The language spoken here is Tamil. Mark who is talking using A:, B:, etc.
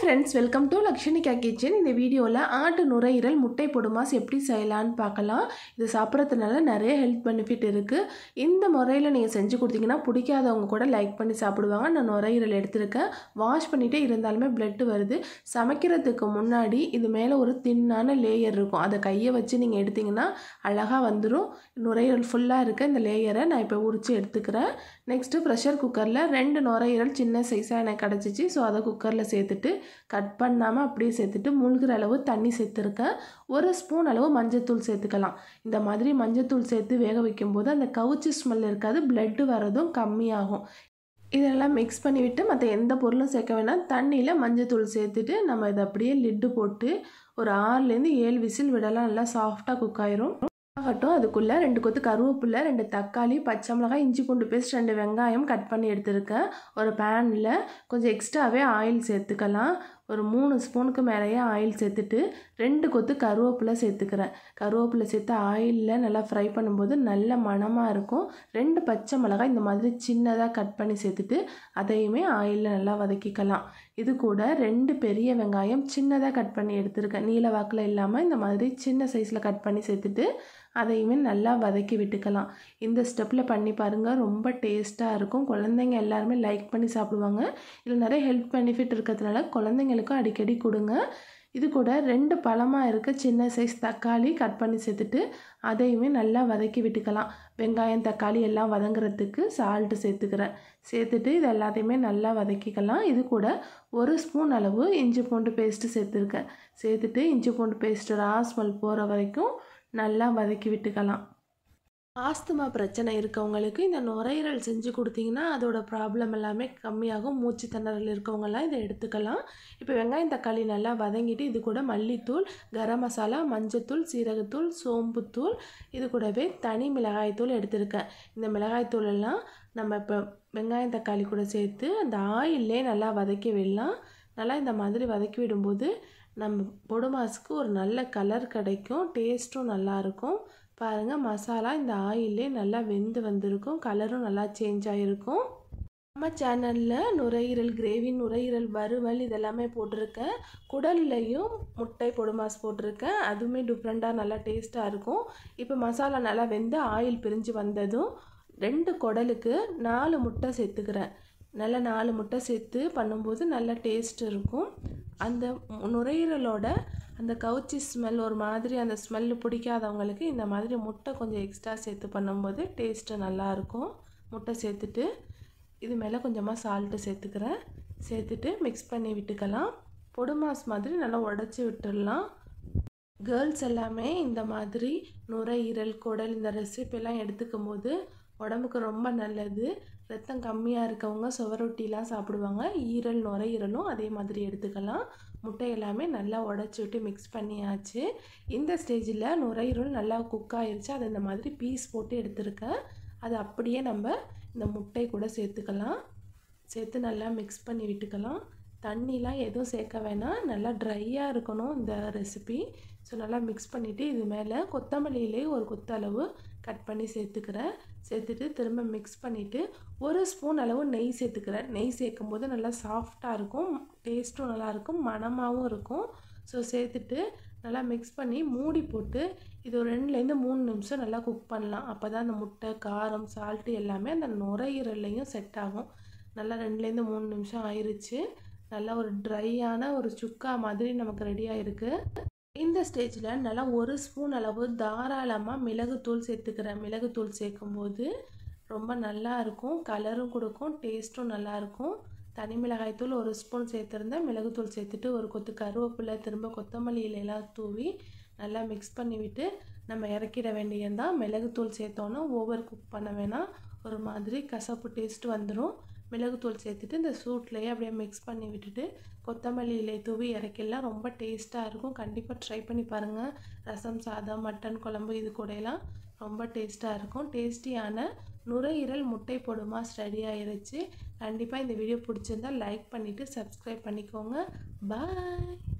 A: friends welcome to Lakshmika kitchen இந்த வீடியோவில் ஆட்டு நுரையீரல் முட்டை பொடுமாஸ் எப்படி செய்யலான்னு பார்க்கலாம் இது சாப்பிட்றதுனால நிறைய ஹெல்த் பெனிஃபிட் இருக்குது இந்த முறையில் நீங்கள் செஞ்சு கொடுத்தீங்கன்னா பிடிக்காதவங்க கூட லைக் பண்ணி சாப்பிடுவாங்க நான் நுரையீரல் எடுத்திருக்கேன் வாஷ் பண்ணிகிட்டே இருந்தாலுமே பிளட்டு வருது சமைக்கிறதுக்கு முன்னாடி இது மேலே ஒரு தின்னான லேயர் இருக்கும் அதை கையை வச்சு நீங்கள் எடுத்திங்கன்னா அழகாக வந்துடும் நுரையீரல் ஃபுல்லாக இருக்க இந்த லேயரை நான் இப்போ உரித்து எடுத்துக்கிறேன் நெக்ஸ்ட்டு ப்ரெஷர் குக்கரில் ரெண்டு நுரையீரல் சின்ன சைஸாக எனக்கு கிடச்சிச்சு ஸோ அதை குக்கரில் சேர்த்துட்டு கட் பண்ணாமல் அப்படியே சேர்த்துட்டு முழுகிற அளவு தண்ணி சேர்த்துருக்கேன் ஒரு ஸ்பூன் அளவு மஞ்சத்தூள் சேர்த்துக்கலாம் இந்த மாதிரி மஞ்சத்தூள் சேர்த்து வேக வைக்கும்போது அந்த கவுச்சி ஸ்மெல் இருக்காது பிளட்டு வரதும் கம்மியாகும் இதெல்லாம் மிக்ஸ் பண்ணிவிட்டு மற்ற எந்த பொருளும் சேர்க்க வேணாம் தண்ணியில் மஞ்சத்தூள் சேர்த்துட்டு நம்ம இதை அப்படியே லிட்டு போட்டு ஒரு ஆறுலேருந்து ஏழு விசில் விடலாம் நல்லா சாஃப்டாக குக் ஆயிரும் ஆகட்டும் அதுக்குள்ளே ரெண்டு கொத்து கருவேப்பில்லை ரெண்டு தக்காளி பச்சை மிளகாய் இஞ்சி பூண்டு பேஸ்ட் ரெண்டு வெங்காயம் கட் பண்ணி எடுத்துருக்கேன் ஒரு பேனில் கொஞ்சம் எக்ஸ்ட்ராவே ஆயில் சேர்த்துக்கலாம் ஒரு மூணு ஸ்பூனுக்கு மேலேயே ஆயில் சேர்த்துட்டு ரெண்டு கொத்து கருவேப்பிலை சேர்த்துக்கிறேன் கருவேப்பிலை சேர்த்து ஆயிலில் நல்லா ஃப்ரை பண்ணும்போது நல்ல மணமாக இருக்கும் ரெண்டு பச்சை மிளகாய் இந்த மாதிரி சின்னதாக கட் பண்ணி சேர்த்துட்டு அதையுமே ஆயிலில் நல்லா வதக்கிக்கலாம் இது கூட ரெண்டு பெரிய வெங்காயம் சின்னதாக கட் பண்ணி எடுத்துருக்கேன் நீல வாக்கில் இல்லாமல் இந்த மாதிரி சின்ன சைஸில் கட் பண்ணி சேர்த்துட்டு அதையுமே நல்லா வதக்கி விட்டுக்கலாம் இந்த ஸ்டெப்பில் பண்ணி பாருங்கள் ரொம்ப டேஸ்ட்டாக இருக்கும் குழந்தைங்க எல்லாருமே லைக் பண்ணி சாப்பிடுவாங்க இதில் நிறைய ஹெல்த் பெனிஃபிட் இருக்கிறதுனால குழந்தைங்களுக்கு குழந்தைங்களுக்கும் அடிக்கடி கொடுங்க இது கூட ரெண்டு பழமாக இருக்க சின்ன சைஸ் தக்காளி கட் பண்ணி சேர்த்துட்டு அதையுமே நல்லா வதக்கி விட்டுக்கலாம் வெங்காயம் தக்காளி எல்லாம் வதங்குறதுக்கு சால்ட்டு சேர்த்துக்கிறேன் சேர்த்துட்டு இது எல்லாத்தையுமே நல்லா வதக்கிக்கலாம் இது கூட ஒரு ஸ்பூன் அளவு இஞ்சி பூண்டு பேஸ்ட்டு சேர்த்துருக்கேன் சேர்த்துட்டு இஞ்சி பூண்டு பேஸ்ட்டு ராஸ்மல் போகிற வரைக்கும் நல்லா வதக்கி விட்டுக்கலாம் ஆஸ்துமா பிரச்சனை இருக்கவங்களுக்கு இந்த நுரையீரல் செஞ்சு கொடுத்தீங்கன்னா அதோட ப்ராப்ளம் எல்லாமே கம்மியாகும் மூச்சு திணறல் இருக்கவங்கலாம் இதை எடுத்துக்கலாம் இப்போ வெங்காயம் தக்காளி நல்லா வதங்கிட்டு இது கூட மல்லித்தூள் கரம் மசாலா மஞ்சத்தூள் சீரகத்தூள் சோம்புத்தூள் இது கூடவே தனி மிளகாய்த்தூள் எடுத்திருக்கேன் இந்த மிளகாய்த்தூள் எல்லாம் நம்ம இப்போ வெங்காயம் தக்காளி கூட சேர்த்து அந்த ஆயிலே நல்லா வதக்கி விடலாம் நல்லா இந்த மாதிரி வதக்கி விடும்போது நம்ம பொடுமாஸுக்கு ஒரு நல்ல கலர் கிடைக்கும் டேஸ்ட்டும் நல்லாயிருக்கும் பாருங்கள் மசாலா இந்த ஆயிலே நல்லா வெந்து வந்திருக்கும் கலரும் நல்லா சேஞ்ச் ஆகிருக்கும் நம்ம சேனலில் நுரையீரல் கிரேவி நுரையீரல் வறுவல் இதெல்லாமே போட்டிருக்கேன் குடல்லையும் முட்டை பொடுமாஸ் போட்டிருக்கேன் அதுவுமே டிஃப்ரெண்ட்டாக நல்லா டேஸ்ட்டாக இருக்கும் இப்போ மசாலா நல்லா வெந்து ஆயில் பிரிஞ்சு வந்ததும் ரெண்டு குடலுக்கு நாலு முட்டை சேர்த்துக்கிறேன் நல்லா நாலு முட்டை சேர்த்து பண்ணும்போது நல்லா டேஸ்ட் இருக்கும் அந்த நுரையீரலோட அந்த கவுச்சி ஸ்மெல் ஒரு மாதிரி அந்த ஸ்மெல்லு பிடிக்காதவங்களுக்கு இந்த மாதிரி முட்டை கொஞ்சம் எக்ஸ்ட்ரா சேர்த்து பண்ணும்போது டேஸ்ட்டு நல்லாயிருக்கும் முட்டை சேர்த்துட்டு இது மேலே கொஞ்சமாக சால்ட்டு சேர்த்துக்கிறேன் சேர்த்துட்டு மிக்ஸ் பண்ணி விட்டுக்கலாம் பொடு மாதிரி நல்லா உடச்சி விட்டுடலாம் கேர்ள்ஸ் எல்லாமே இந்த மாதிரி நுரையீரல் குடல் இந்த ரெசிபிலாம் எடுத்துக்கும் போது உடம்புக்கு ரொம்ப நல்லது ரத்தம் கம்மியாக இருக்கவங்க சுவரொட்டிலாம் சாப்பிடுவாங்க ஈரல் நுரையீரலும் அதே மாதிரி எடுத்துக்கலாம் முட்டை எல்லாமே நல்லா உடச்சி விட்டு மிக்ஸ் பண்ணியாச்சு இந்த ஸ்டேஜில் நுரையீரல் நல்லா குக் ஆயிடுச்சு அதை இந்த மாதிரி பீஸ் போட்டு எடுத்துருக்கேன் அது அப்படியே நம்ம இந்த முட்டை கூட சேர்த்துக்கலாம் சேர்த்து நல்லா மிக்ஸ் பண்ணி விட்டுக்கலாம் தண்ணிலாம் எதுவும் சேர்க்க வேணாம் நல்லா ட்ரையாக இருக்கணும் இந்த ரெசிபி ஸோ நல்லா மிக்ஸ் பண்ணிவிட்டு இது மேலே கொத்தமல்லியிலே ஒரு கொத்தளவு கட் பண்ணி சேர்த்துக்கிறேன் சேர்த்துட்டு திரும்ப மிக்ஸ் பண்ணிவிட்டு ஒரு ஸ்பூன் அளவு நெய் சேர்த்துக்கிறேன் நெய் சேர்க்கும் போது நல்லா சாஃப்டாக இருக்கும் டேஸ்ட்டும் நல்லாயிருக்கும் மணமாகவும் இருக்கும் ஸோ சேர்த்துட்டு நல்லா மிக்ஸ் பண்ணி மூடி போட்டு இது ஒரு ரெண்டுலேருந்து மூணு நிமிஷம் நல்லா குக் பண்ணலாம் அப்போ தான் அந்த முட்டை காரம் சால்ட்டு எல்லாமே அந்த நுரையீரல்லையும் செட் ஆகும் நல்லா ரெண்டுலேருந்து மூணு நிமிஷம் ஆயிடுச்சு நல்லா ஒரு ட்ரையான ஒரு சுக்கா மாதிரி நமக்கு ரெடியாக இருக்குது இந்த ஸ்டேஜில் நல்லா ஒரு ஸ்பூன் அளவு தாராளமாக மிளகுத்தூள் சேர்த்துக்கிறேன் மிளகுத்தூள் சேர்க்கும்போது ரொம்ப நல்லா இருக்கும் கலரும் கொடுக்கும் டேஸ்ட்டும் நல்லாயிருக்கும் தனி மிளகாய்த்தூள் ஒரு ஸ்பூன் சேர்த்துருந்தேன் மிளகுத்தூள் சேர்த்துட்டு ஒரு கொத்து கருவேப்பில் திரும்ப எல்லாம் தூவி நல்லா மிக்ஸ் பண்ணிவிட்டு நம்ம இறக்கிட வேண்டியது தான் மிளகுத்தூள் சேர்த்தோன்னா ஓவர் குக் பண்ண வேணாம் ஒரு மாதிரி கசப்பு டேஸ்ட் வந்துடும் மிளகுத்தூள் சேர்த்துட்டு இந்த சூட்லேயே அப்படியே மிக்ஸ் பண்ணி விட்டுட்டு கொத்தமல்லி இலை தூவி இறக்கெல்லாம் ரொம்ப டேஸ்ட்டாக இருக்கும் கண்டிப்பாக ட்ரை பண்ணி பாருங்கள் ரசம் சாதம் மட்டன் குழம்பு இது கூடலாம் ரொம்ப டேஸ்ட்டாக இருக்கும் டேஸ்டியான நுரையீரல் முட்டை போடுமா ரெடி ஆயிருச்சு கண்டிப்பாக இந்த வீடியோ பிடிச்சிருந்தால் லைக் பண்ணிவிட்டு சப்ஸ்கிரைப் பண்ணிக்கோங்க பாய்